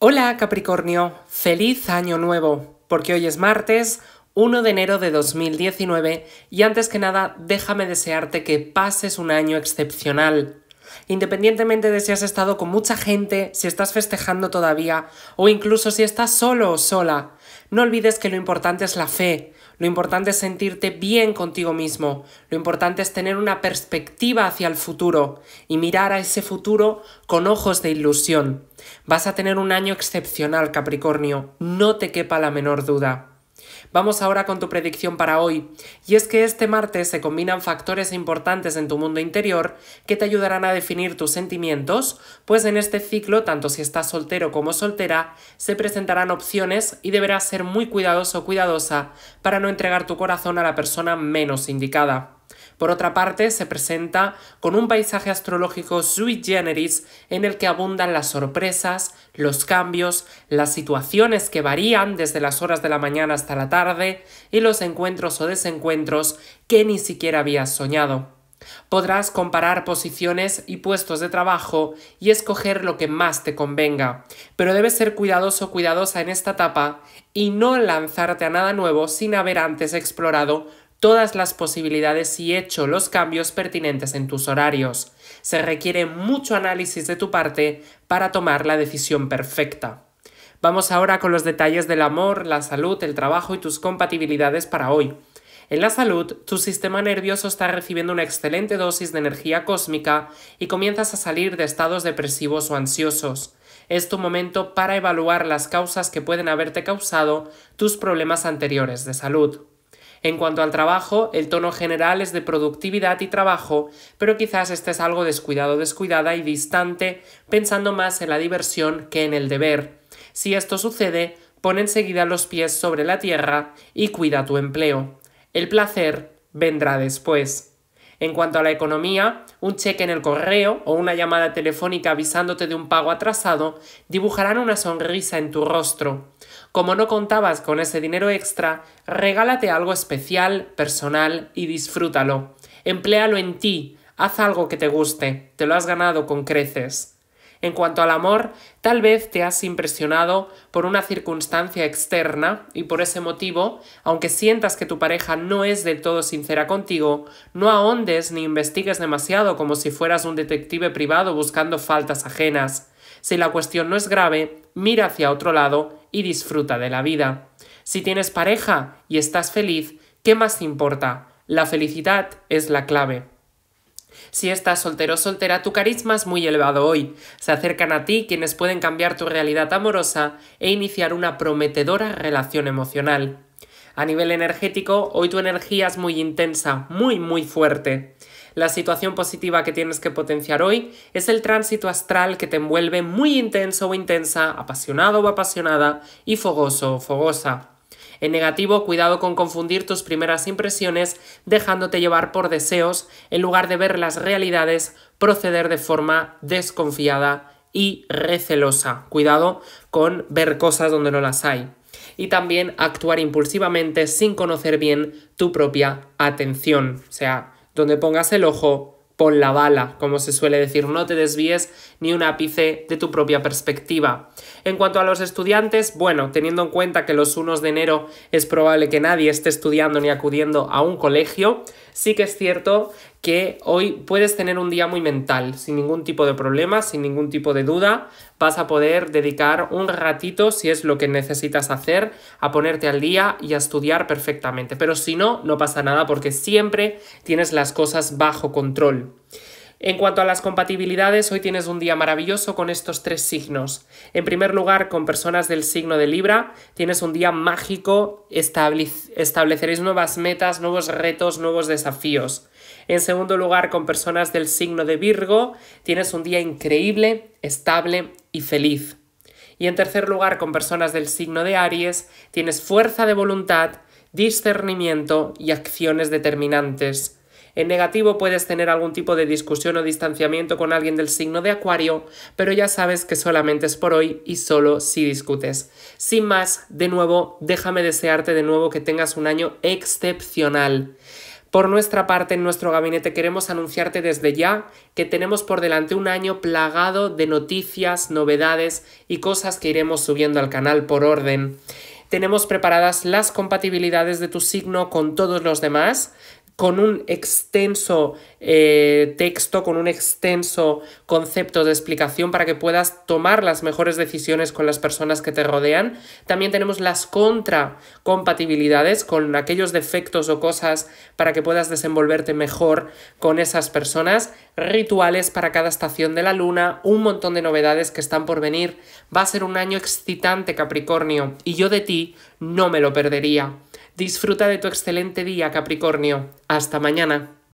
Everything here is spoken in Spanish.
Hola Capricornio, feliz año nuevo, porque hoy es martes 1 de enero de 2019 y antes que nada déjame desearte que pases un año excepcional. Independientemente de si has estado con mucha gente, si estás festejando todavía o incluso si estás solo o sola, no olvides que lo importante es la fe, lo importante es sentirte bien contigo mismo, lo importante es tener una perspectiva hacia el futuro y mirar a ese futuro con ojos de ilusión. Vas a tener un año excepcional, Capricornio, no te quepa la menor duda. Vamos ahora con tu predicción para hoy, y es que este martes se combinan factores importantes en tu mundo interior que te ayudarán a definir tus sentimientos, pues en este ciclo, tanto si estás soltero como soltera, se presentarán opciones y deberás ser muy cuidadoso o cuidadosa para no entregar tu corazón a la persona menos indicada. Por otra parte, se presenta con un paisaje astrológico sui generis en el que abundan las sorpresas, los cambios, las situaciones que varían desde las horas de la mañana hasta la tarde y los encuentros o desencuentros que ni siquiera habías soñado. Podrás comparar posiciones y puestos de trabajo y escoger lo que más te convenga, pero debes ser cuidadoso o cuidadosa en esta etapa y no lanzarte a nada nuevo sin haber antes explorado todas las posibilidades y hecho los cambios pertinentes en tus horarios. Se requiere mucho análisis de tu parte para tomar la decisión perfecta. Vamos ahora con los detalles del amor, la salud, el trabajo y tus compatibilidades para hoy. En la salud, tu sistema nervioso está recibiendo una excelente dosis de energía cósmica y comienzas a salir de estados depresivos o ansiosos. Es tu momento para evaluar las causas que pueden haberte causado tus problemas anteriores de salud. En cuanto al trabajo, el tono general es de productividad y trabajo, pero quizás estés algo descuidado, descuidada y distante, pensando más en la diversión que en el deber. Si esto sucede, pon enseguida los pies sobre la tierra y cuida tu empleo. El placer vendrá después. En cuanto a la economía, un cheque en el correo o una llamada telefónica avisándote de un pago atrasado dibujarán una sonrisa en tu rostro. Como no contabas con ese dinero extra, regálate algo especial, personal y disfrútalo. Empléalo en ti, haz algo que te guste, te lo has ganado con creces. En cuanto al amor, tal vez te has impresionado por una circunstancia externa y por ese motivo, aunque sientas que tu pareja no es del todo sincera contigo, no ahondes ni investigues demasiado como si fueras un detective privado buscando faltas ajenas. Si la cuestión no es grave, mira hacia otro lado y disfruta de la vida. Si tienes pareja y estás feliz, ¿qué más importa? La felicidad es la clave. Si estás soltero o soltera, tu carisma es muy elevado hoy. Se acercan a ti quienes pueden cambiar tu realidad amorosa e iniciar una prometedora relación emocional. A nivel energético, hoy tu energía es muy intensa, muy, muy fuerte. La situación positiva que tienes que potenciar hoy es el tránsito astral que te envuelve muy intenso o intensa, apasionado o apasionada y fogoso o fogosa. En negativo, cuidado con confundir tus primeras impresiones dejándote llevar por deseos en lugar de ver las realidades, proceder de forma desconfiada y recelosa. Cuidado con ver cosas donde no las hay. Y también actuar impulsivamente sin conocer bien tu propia atención. O sea, donde pongas el ojo, pon la bala, como se suele decir, no te desvíes ni un ápice de tu propia perspectiva. En cuanto a los estudiantes, bueno, teniendo en cuenta que los unos de enero es probable que nadie esté estudiando ni acudiendo a un colegio, sí que es cierto que hoy puedes tener un día muy mental, sin ningún tipo de problema, sin ningún tipo de duda, vas a poder dedicar un ratito, si es lo que necesitas hacer, a ponerte al día y a estudiar perfectamente. Pero si no, no pasa nada porque siempre tienes las cosas bajo control. En cuanto a las compatibilidades, hoy tienes un día maravilloso con estos tres signos. En primer lugar, con personas del signo de Libra, tienes un día mágico, estableceréis nuevas metas, nuevos retos, nuevos desafíos. En segundo lugar, con personas del signo de Virgo, tienes un día increíble, estable y feliz. Y en tercer lugar, con personas del signo de Aries, tienes fuerza de voluntad, discernimiento y acciones determinantes. En negativo puedes tener algún tipo de discusión o distanciamiento con alguien del signo de Acuario, pero ya sabes que solamente es por hoy y solo si discutes. Sin más, de nuevo, déjame desearte de nuevo que tengas un año excepcional. Por nuestra parte, en nuestro gabinete queremos anunciarte desde ya que tenemos por delante un año plagado de noticias, novedades y cosas que iremos subiendo al canal por orden. Tenemos preparadas las compatibilidades de tu signo con todos los demás, con un extenso eh, texto, con un extenso concepto de explicación para que puedas tomar las mejores decisiones con las personas que te rodean. También tenemos las contracompatibilidades con aquellos defectos o cosas para que puedas desenvolverte mejor con esas personas, rituales para cada estación de la luna, un montón de novedades que están por venir. Va a ser un año excitante, Capricornio, y yo de ti no me lo perdería. Disfruta de tu excelente día, Capricornio. Hasta mañana.